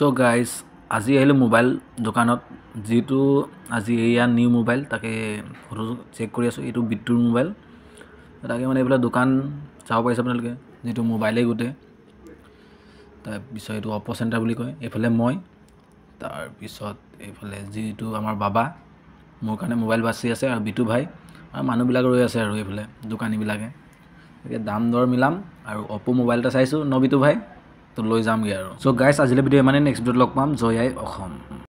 so guys আজি আহিলোঁ mobile দোকানত যিটো আজি এয়া নিউ মোবাইল তাকে ফটো চেক কৰি আছোঁ এইটো বিদ্যুৰ মোবাইল তাকে মানে এইবিলাক দোকান চাব পাৰিছে আপোনালোকে যিটো মোবাইলেই গোটেই তাৰপিছত এইটো অপ' চেণ্টাৰ বুলি কয় এইফালে মই তাৰপিছত এইফালে যিটো আমাৰ বাবা মোৰ কাৰণে মোবাইল বাচি আছে আৰু বিটু ভাই আৰু মানুহবিলাক ৰৈ আছে আৰু এইফালে দোকানীবিলাকে গতিকে দাম দৰ মিলাম আৰু অপ' মোবাইল এটা চাইছোঁ ন বিটু ভাই লৈ যামগৈ আৰু চ' গাইছ আজিলৈ ভিডিঅ' ইমানেই নেক্সট ভিডিঅ'ত লগ পাম জয় আই অসম